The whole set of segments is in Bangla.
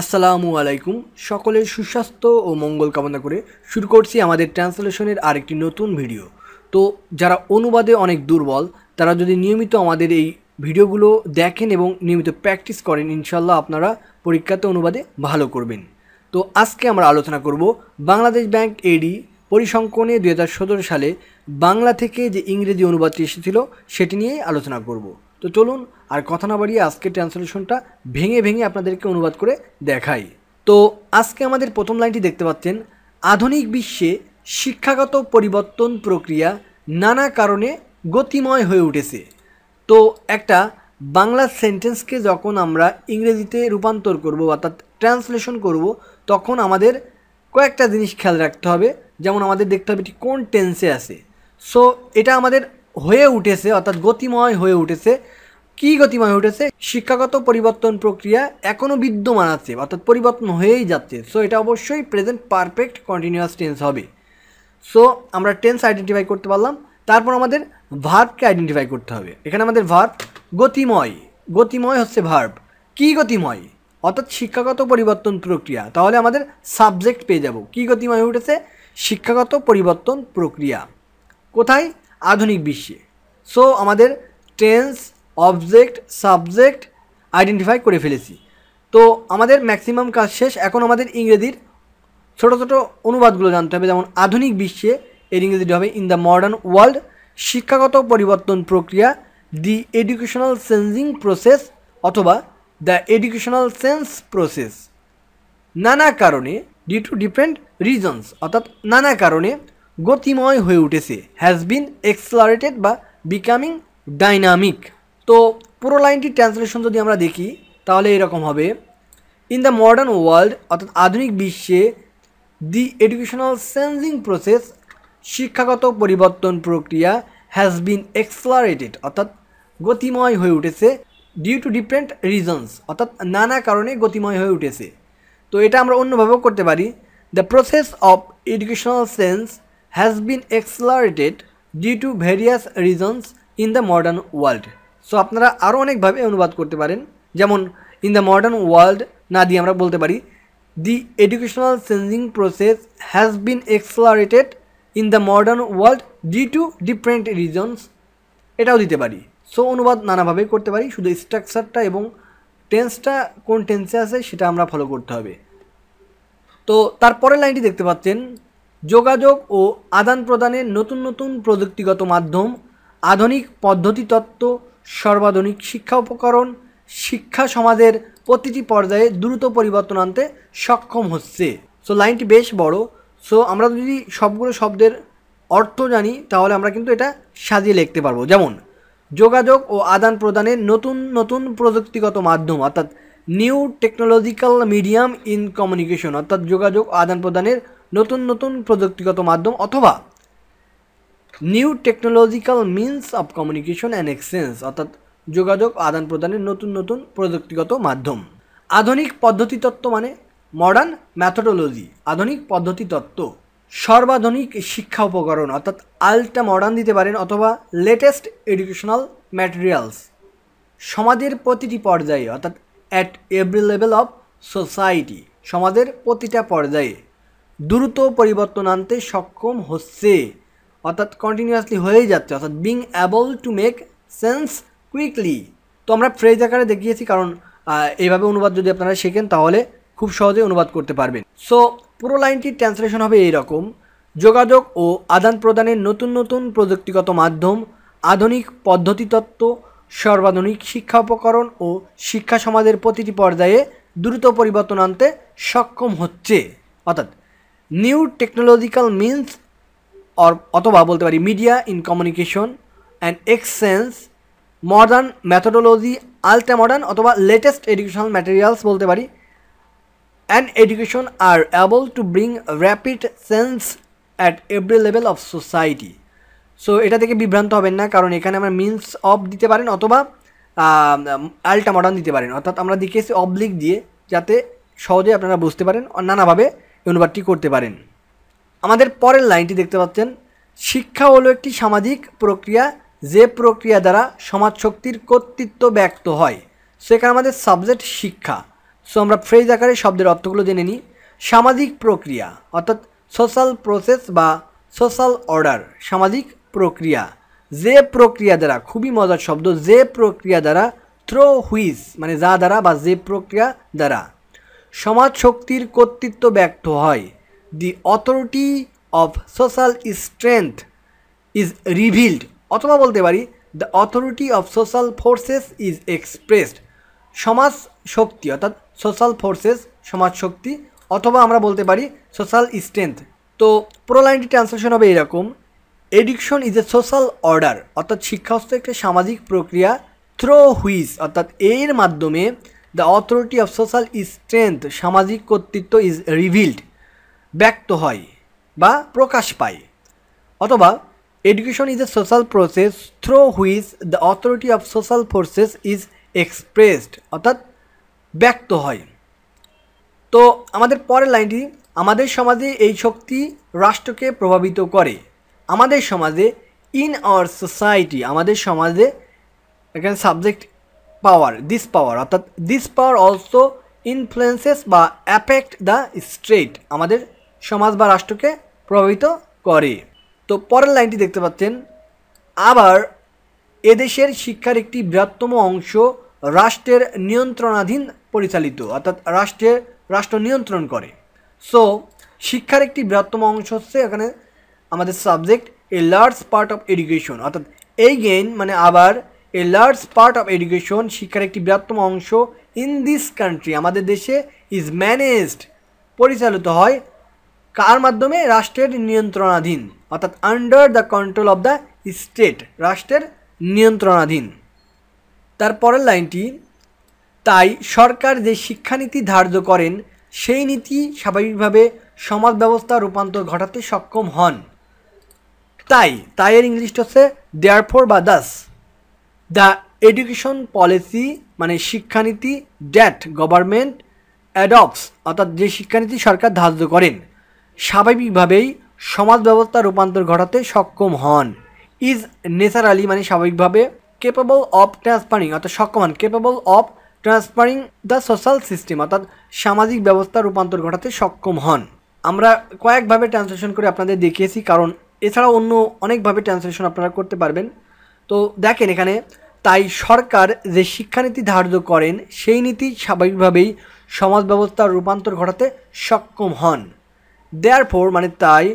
আসসালামু আলাইকুম সকলের সুস্বাস্থ্য ও মঙ্গল কামনা করে শুরু করছি আমাদের ট্রান্সলেশনের আরেকটি নতুন ভিডিও তো যারা অনুবাদে অনেক দুর্বল তারা যদি নিয়মিত আমাদের এই ভিডিওগুলো দেখেন এবং নিয়মিত প্র্যাকটিস করেন ইনশাল্লাহ আপনারা পরীক্ষাতে অনুবাদে ভালো করবেন তো আজকে আমরা আলোচনা করব বাংলাদেশ ব্যাংক এডি পরিসংখ্যনে দু সালে বাংলা থেকে যে ইংরেজি অনুবাদটি এসেছিল সেটি নিয়ে আলোচনা করব তো চলুন আর কথা না বাড়িয়ে আজকের ট্রান্সলেশনটা ভেঙে ভেঙে আপনাদেরকে অনুবাদ করে দেখাই তো আজকে আমাদের প্রথম লাইনটি দেখতে পাচ্ছেন আধুনিক বিশ্বে শিক্ষাগত পরিবর্তন প্রক্রিয়া নানা কারণে গতিময় হয়ে উঠেছে তো একটা বাংলা সেন্টেন্সকে যখন আমরা ইংরেজিতে রূপান্তর করব অর্থাৎ ট্রান্সলেশন করব তখন আমাদের কয়েকটা জিনিস খেয়াল রাখতে হবে যেমন আমাদের দেখতে হবে এটি কোন টেন্সে আছে সো এটা আমাদের হয়ে উঠেছে অর্থাৎ গতিময় হয়ে উঠেছে কি গতিময় উঠেছে শিক্ষাগত পরিবর্তন প্রক্রিয়া এখনও বিদ্যমান আছে অর্থাৎ পরিবর্তন হয়েই যাচ্ছে সো এটা অবশ্যই প্রেজেন্ট পারফেক্ট কন্টিনিউয়াস টেন্স হবে সো আমরা টেন্স আইডেন্টিফাই করতে পারলাম তারপর আমাদের ভার্বকে আইডেন্টিফাই করতে হবে এখানে আমাদের ভার্ব গতিময় গতিময় হচ্ছে ভার্ব কী গতিময় অর্থাৎ শিক্ষাগত পরিবর্তন প্রক্রিয়া তাহলে আমাদের সাবজেক্ট পেয়ে যাব কি গতিময় উঠেছে শিক্ষাগত পরিবর্তন প্রক্রিয়া কোথায় আধুনিক বিশ্বে সো আমাদের টেন্স অবজেক্ট সাবজেক্ট আইডেন্টিফাই করে ফেলেছি তো আমাদের ম্যাক্সিমাম কাজ শেষ এখন আমাদের ইংরেজির ছোট ছোট অনুবাদগুলো জানতে হবে যেমন আধুনিক বিশ্বে এর ইংরেজিটি হবে ইন দ্য মডার্ন ওয়ার্ল্ড শিক্ষাগত পরিবর্তন প্রক্রিয়া দি এডুকেশনাল সেন্সিং প্রসেস অথবা দ্য এডুকেশনাল সেন্স প্রসেস নানা কারণে ডিউ টু ডিফারেন্ট রিজনস অর্থাৎ নানা কারণে গতিময় হয়ে উঠেছে হ্যাজ বিন এক্সলারেটেড বা বিকামিং ডাইনামিক তো পুরো লাইনটি ট্রান্সলেশন যদি আমরা দেখি তাহলে এরকম হবে ইন দ্য মডার্ন ওয়ার্ল্ড অর্থাৎ আধুনিক বিশ্বে দি এডুকেশনাল চেঞ্জিং প্রসেস শিক্ষাগত পরিবর্তন প্রক্রিয়া হ্যাজ বিন এক্সলারেটেড অর্থাৎ গতিময় হয়ে উঠেছে ডিউ টু ডিফারেন্ট রিজনস অর্থাৎ নানা কারণে গতিময় হয়ে উঠেছে তো এটা আমরা অন্যভাবেও করতে পারি the process of educational sense has been accelerated due to various reasons in the modern world so আপনারা আরও অনেকভাবে অনুবাদ করতে পারেন যেমন ইন দ্য মডার্ন ওয়ার্ল্ড না দিয়ে আমরা বলতে পারি the educational changing process has been accelerated in the modern world due to different reasons এটাও দিতে পারি সো অনুবাদ নানাভাবে করতে পারি শুধু স্ট্রাকচারটা এবং টেন্সটা কোন টেন্সে আছে সেটা আমরা ফলো করতে হবে তো তারপরের লাইনটি দেখতে পাচ্ছেন যোগাযোগ ও আদান প্রদানের নতুন নতুন প্রযুক্তিগত মাধ্যম আধুনিক পদ্ধতি তত্ত্ব সর্বাধুনিক শিক্ষা উপকরণ শিক্ষা সমাজের প্রতিটি পর্যায়ে দ্রুত পরিবর্তন আনতে সক্ষম হচ্ছে সো লাইনটি বেশ বড় সো আমরা যদি সবগুলো শব্দের অর্থ জানি তাহলে আমরা কিন্তু এটা সাজিয়ে লিখতে পারবো যেমন যোগাযোগ ও আদান প্রদানের নতুন নতুন প্রযুক্তিগত মাধ্যম অর্থাৎ new technological medium in communication অর্থাৎ যোগাযোগ আদান প্রদানের নতুন নতুন প্রযুক্তিগত মাধ্যম অথবা new technological means of communication and exchange অর্থাৎ যোগাযোগ আদান প্রদানের নতুন নতুন প্রযুক্তিগত মাধ্যম আধুনিক পদ্ধতি তত্ত্ব মানে মডার্ন ম্যাথোডোলজি আধুনিক পদ্ধতি তত্ত্ব সর্বাধুনিক শিক্ষা উপকরণ অর্থাৎ আলট্রা মডার্ন দিতে পারেন অথবা লেটেস্ট এডুকেশনাল ম্যাটেরিয়ালস সমাজের প্রতিটি পর্যায়ে অর্থাৎ at every level of society সমাজের প্রতিটা পর্যায়ে দ্রুত পরিবর্তন আনতে সক্ষম হচ্ছে অর্থাৎ কন্টিনিউয়াসলি হয়ে যাচ্ছে অর্থাৎ being able to make sense quickly তো আমরা ফ্রেজ আকারে দেখিয়েছি কারণ এইভাবে অনুবাদ যদি আপনারা শেখেন তাহলে খুব সহজে অনুবাদ করতে পারবেন সো পুরো লাইনটির ট্রান্সলেশন হবে এইরকম যোগাযোগ ও আদান প্রদানের নতুন নতুন প্রযুক্তিগত মাধ্যম আধুনিক পদ্ধতিতত্ত্ব সর্বাধুনিক শিক্ষা উপকরণ ও শিক্ষা সমাজের প্রতিটি পর্যায়ে দ্রুত পরিবর্তন আনতে সক্ষম হচ্ছে অর্থাৎ নিউ টেকনোলজিক্যাল মিনস অর অথবা বলতে পারি media in communication and exchange modern methodology ultra modern অথবা লেটেস্ট এডুকেশনাল ম্যাটেরিয়ালস বলতে পারি and education are able to bring rapid sense at every level of society so এটা থেকে বিভ্রান্ত হবেন না কারণ এখানে আমরা মিনস অফ দিতে পারেন অথবা আলট্রা মডার্ন দিতে পারেন অর্থাৎ আমরা দেখিয়েছি অবলিক দিয়ে যাতে সহজে আপনারা বুঝতে পারেন নানাভাবে অনুবাদটি করতে পারেন আমাদের পরের লাইনটি দেখতে পাচ্ছেন শিক্ষা হলো একটি সামাজিক প্রক্রিয়া যে প্রক্রিয়া দ্বারা সমাজ শক্তির কর্তৃত্ব ব্যক্ত হয় সেখানে আমাদের সাবজেক্ট শিক্ষা সো আমরা ফ্রেজ আকারে শব্দের অর্থগুলো জেনে নিই সামাজিক প্রক্রিয়া অর্থাৎ সোশ্যাল প্রসেস বা সোশ্যাল অর্ডার সামাজিক প্রক্রিয়া যে প্রক্রিয়া দ্বারা খুবই মজার শব্দ যে প্রক্রিয়া দ্বারা থ্রো হুইস মানে যা দ্বারা বা যে প্রক্রিয়া দ্বারা সমাজ শক্তির কর্তৃত্ব ব্যক্ত হয় the authority of social strength is revealed অথবা বলতে পারি the authority of social forces is expressed সমাজ শক্তি অর্থাৎ সোশ্যাল ফোর্সেস সমাজ শক্তি অথবা আমরা বলতে পারি সোশ্যাল স্ট্রেংথ তো প্রোলাইনটি লাইনটি ট্রান্সলেশন হবে এরকম education is a social order অর্থাৎ শিক্ষা হচ্ছে একটা সামাজিক প্রক্রিয়া থ্রো হুইজ অর্থাৎ এর মাধ্যমে the authority of social strength সামাজিক কর্তৃত্ব ইজ রিভিল্ড ব্যক্ত হয় বা প্রকাশ পায় অথবা education is a social process through which the authority of social forces is expressed অর্থাৎ ব্যক্ত হয় তো আমাদের পরের লাইনটি আমাদের সমাজে এই শক্তি রাষ্ট্রকে প্রভাবিত করে আমাদের সমাজে ইন আওয়ার সোসাইটি আমাদের সমাজে এখানে সাবজেক্ট পাওয়ার দিস পাওয়ার অর্থাৎ দিস পাওয়ার অলসো ইনফ্লুয়েন্সেস বা অ্যাফেক্ট দ্য স্ট্রেট আমাদের সমাজ বা রাষ্ট্রকে প্রভাবিত করে তো পরের লাইনটি দেখতে পাচ্ছেন আবার এদেশের শিক্ষার একটি বৃহত্তম অংশ রাষ্ট্রের নিয়ন্ত্রণাধীন পরিচালিত অর্থাৎ রাষ্ট্রের রাষ্ট্র নিয়ন্ত্রণ করে সো শিক্ষার একটি বৃহত্তম অংশ হচ্ছে এখানে আমাদের subject a large part of education অর্থাৎ এই গেইন মানে আবার a large part of education শিক্ষার একটি বৃহত্তম অংশ ইন দিস কান্ট্রি আমাদের দেশে ইজ ম্যানেজড পরিচালিত হয় কার মাধ্যমে রাষ্ট্রের নিয়ন্ত্রণাধীন অর্থাৎ under the control of the state রাষ্ট্রের নিয়ন্ত্রণাধীন তারপরের লাইনটি তাই সরকার যে শিক্ষানীতি ধার্য করেন সেই নীতি স্বাভাবিকভাবে সমাজ ব্যবস্থা রূপান্তর ঘটাতে সক্ষম হন তাই তাই এর ইংলিশটা হচ্ছে দেয়ার ফোর বা দাস দ্য এডুকেশন পলিসি মানে শিক্ষানীতি ড্যাট গভর্নমেন্ট অ্যাডপ্টস অর্থাৎ যে শিক্ষানীতি সরকার ধার্য করেন স্বাভাবিকভাবেই সমাজ ব্যবস্থা রূপান্তর ঘটাতে সক্ষম হন ইজ নেচারালি মানে স্বাভাবিকভাবে কেপেবল অফ ট্রান্সফারিং অর্থাৎ সক্ষম হন capable of transferring the social system অর্থাৎ সামাজিক ব্যবস্থা রূপান্তর ঘটাতে সক্ষম হন আমরা কয়েকভাবে ট্রান্সলেশন করে আপনাদের দেখিয়েছি কারণ এছাড়া অন্য অনেকভাবে ট্রান্সলেশন আপনারা করতে পারবেন তো দেখেন এখানে তাই সরকার যে শিক্ষানীতি ধার্য করেন সেই নীতি স্বাভাবিকভাবেই সমাজ ব্যবস্থার রূপান্তর ঘটাতে সক্ষম হন দেয়ার মানে তাই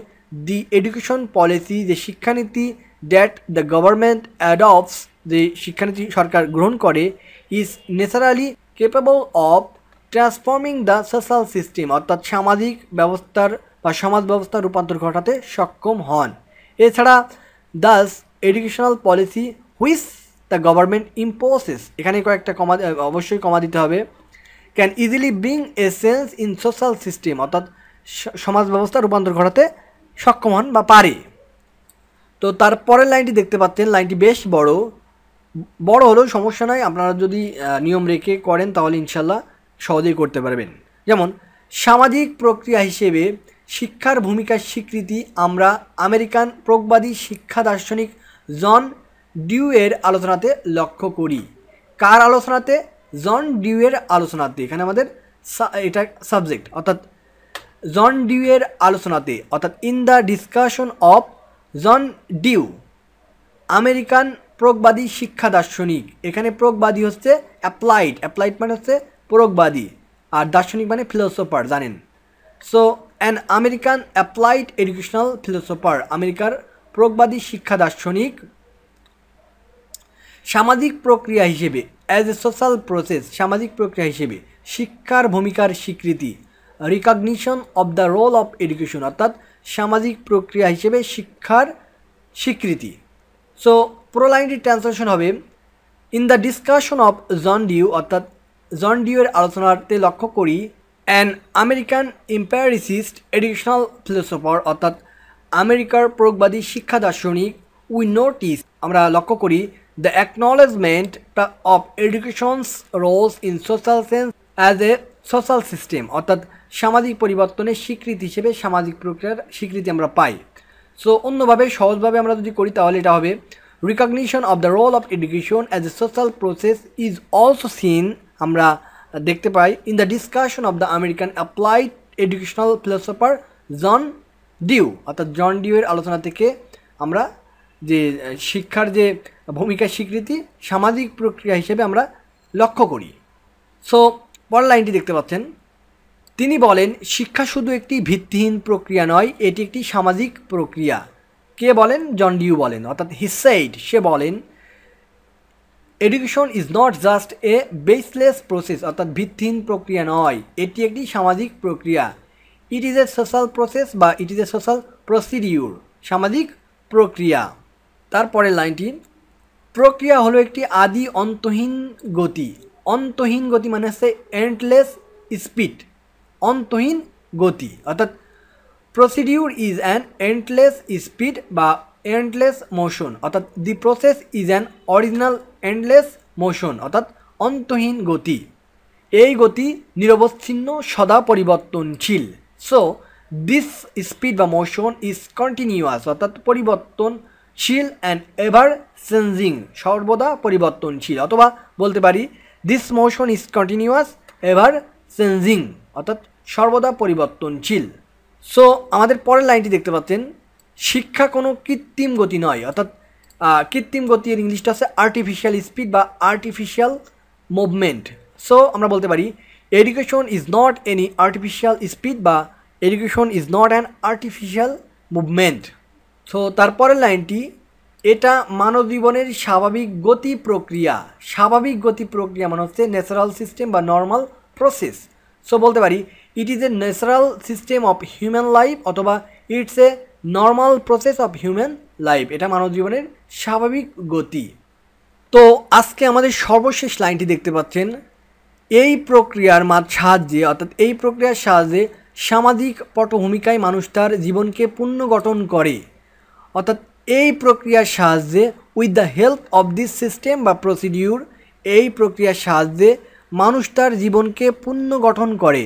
দি এডুকেশন পলিসি যে শিক্ষানীতি দ্যাট দ্য গভর্নমেন্ট অ্যাডপ্টস যে শিক্ষানীতি সরকার গ্রহণ করে is naturally capable of transforming the social system অর্থাৎ সামাজিক ব্যবস্থার বা সমাজ ব্যবস্থার রূপান্তর ঘটাতে সক্ষম হন এছাড়া thus educational policy which the government imposes এখানে কয়েকটা কমা অবশ্যই কমা দিতে হবে can easily bring a sense in social system অর্থাৎ সমাজ ব্যবস্থা রূপান্তর ঘটাতে সক্ষম হন বা পারে তো তারপরের লাইনটি দেখতে পাচ্ছেন লাইনটি বেশ বড় বড় হলেও সমস্যা নয় আপনারা যদি নিয়ম রেখে করেন তাহলে ইনশাল্লাহ সহজেই করতে পারবেন যেমন সামাজিক প্রক্রিয়া হিসেবে শিক্ষার ভূমিকার স্বীকৃতি আমরা আমেরিকান প্রজ্ঞবাদী শিক্ষা দার্শনিক জন ডিউয়ের আলোচনাতে লক্ষ্য করি কার আলোচনাতে জন ডিউয়ের আলোচনাতে এখানে আমাদের এটা সাবজেক্ট অর্থাৎ জন ডিউয়ের আলোচনাতে অর্থাৎ in the discussion of John Dewey American প্রোগবাদী শিক্ষা দার্শনিক এখানে প্রোগবাদী হচ্ছে অ্যাপ্লাইড অ্যাপ্লাইড মানে হচ্ছে প্রোগবাদী আর দার্শনিক মানে ফিলোসোফার জানেন so an American applied educational philosopher আমেরিকার প্রজ্ঞাবাদী শিক্ষা দার্শনিক সামাজিক প্রক্রিয়া হিসেবে অ্যাজ এ সোশ্যাল প্রসেস সামাজিক প্রক্রিয়া হিসেবে শিক্ষার ভূমিকার স্বীকৃতি recognition of the role of education অর্থাৎ সামাজিক প্রক্রিয়া হিসেবে শিক্ষার স্বীকৃতি সো প্রোলাইনটি ট্রান্সলেশন হবে in the discussion of John Dewey অর্থাৎ জন ডিউয়ের আলোচনাতে লক্ষ্য করি an American empiricist educational philosopher অর্থাৎ আমেরিকার প্রয়োগবাদী শিক্ষা দার্শনিক উই নোটিস আমরা লক্ষ্য করি the acknowledgement of education's roles in social sense as a social system অর্থাৎ সামাজিক পরিবর্তনের স্বীকৃতি হিসেবে সামাজিক প্রক্রিয়ার স্বীকৃতি আমরা পাই সো অন্যভাবে সহজভাবে আমরা যদি করি তাহলে এটা হবে recognition of the role of education as a social process is also seen আমরা দেখতে পাই in the discussion of the American applied educational philosopher John Dewey অর্থাৎ জন ডিউয়ের আলোচনা থেকে আমরা যে শিক্ষার যে ভূমিকা স্বীকৃতি সামাজিক প্রক্রিয়া হিসেবে আমরা লক্ষ্য করি সো পর লাইনটি দেখতে পাচ্ছেন তিনি বলেন শিক্ষা শুধু একটি ভিত্তিহীন প্রক্রিয়া নয় এটি একটি সামাজিক প্রক্রিয়া কে বলেন জন ডিউ বলেন অর্থাৎ হিসাইড সে বলেন education is not just a baseless process অর্থাৎ ভিত্তিহীন প্রক্রিয়া নয় এটি একটি সামাজিক প্রক্রিয়া it is a social process বা it is a social procedure সামাজিক প্রক্রিয়া তারপরে লাইনটি প্রক্রিয়া হলো একটি আদি অন্তহীন গতি অন্তহীন গতি মানে হচ্ছে এন্ডলেস স্পিড অন্তহীন গতি অর্থাৎ procedure is an endless speed বা এন্ডলেস মোশন অর্থাৎ the process is an original endless motion অর্থাৎ অন্তহীন গতি এই গতি নিরবচ্ছিন্ন সদা পরিবর্তনশীল সো দিস স্পিড বা মোশন ইজ কন্টিনিউয়াস অর্থাৎ পরিবর্তনশীল অ্যান্ড এভার চেঞ্জিং সর্বদা পরিবর্তনশীল অথবা বলতে পারি this motion is continuous ever changing অর্থাৎ সর্বদা পরিবর্তনশীল সো আমাদের পরের লাইনটি দেখতে পাচ্ছেন শিক্ষা কোনো কৃত্রিম গতি নয় অর্থাৎ কৃত্রিম গতির ইংলিশটা আছে আর্টিফিশিয়াল স্পিড বা আর্টিফিশিয়াল মুভমেন্ট সো আমরা বলতে পারি education is not any artificial speed বা education is not an artificial movement so তারপরের লাইনটি এটা মানব জীবনের স্বাভাবিক গতি প্রক্রিয়া স্বাভাবিক গতি প্রক্রিয়া মানে হচ্ছে ন্যাচারাল সিস্টেম বা নর্মাল প্রসেস সো বলতে পারি it is a natural system of human life অথবা it's a normal process of human life এটা মানব জীবনের স্বাভাবিক গতি তো আজকে আমাদের সর্বশেষ লাইনটি দেখতে পাচ্ছেন এই প্রক্রিয়ার মাত সাহায্যে অর্থাৎ এই প্রক্রিয়ার সাহায্যে সামাজিক পটভূমিকায় মানুষ তার জীবনকে পুনর্গঠন করে অর্থাৎ এই প্রক্রিয়ার সাহায্যে with the help of this system বা প্রসিডিউর এই প্রক্রিয়ার সাহায্যে মানুষ তার জীবনকে পুনর্গঠন করে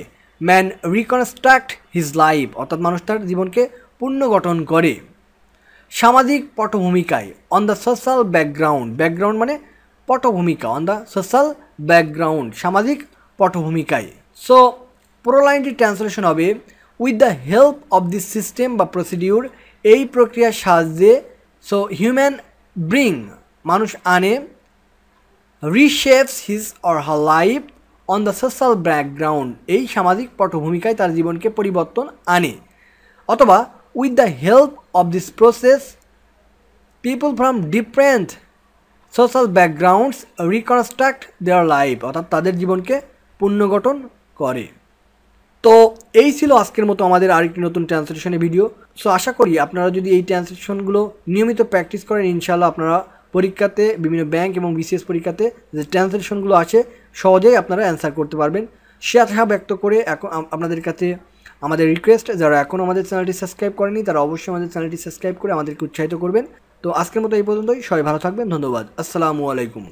ম্যান রিকনস্ট্রাক্ট হিজ লাইফ অর্থাৎ মানুষ তার জীবনকে পুনর্গঠন করে সামাজিক পটভূমিকায় on the social background background মানে পটভূমিকা অন দ্য সোশ্যাল ব্যাকগ্রাউন্ড সামাজিক পটভূমিকায় সো পুরো লাইনটি ট্রান্সলেশন হবে with the help of this system বা প্রসিডিউর এই প্রক্রিয়ার সাহায্যে সো হিউম্যান ব্রিং মানুষ আনে reshapes his or her life on the social background এই সামাজিক পটভূমিকায় তার জীবনকে পরিবর্তন আনে অথবা with the help of this process people from different social backgrounds reconstruct their life অর্থাৎ তাদের জীবনকে পুনর্গঠন করে তো এই ছিল আজকের মতো আমাদের আরেকটি নতুন ট্রান্সলেশনের ভিডিও সো আশা করি আপনারা যদি এই ট্রান্সলেশনগুলো নিয়মিত প্র্যাকটিস করেন ইনশাআল্লাহ আপনারা পরীক্ষাতে বিভিন্ন ব্যাংক এবং বিসিএস পরীক্ষাতে যে ট্রান্সলেশনগুলো আছে সহজেই আপনারা অ্যান্সার করতে পারবেন সে আশা ব্যক্ত করে এখন আপনাদের কাছে আমাদের রিকোয়েস্ট যারা এখন আমাদের চ্যানেলটি সাবস্ক্রাইব করেনি তারা অবশ্যই আমাদের চ্যানেলটি সাবস্ক্রাইব করে আমাদেরকে উৎসাহিত করবেন তো আজকের মতো এই পর্যন্তই সবাই ভালো থাকবেন ধন্যবাদ আসসালামু আলাইকুম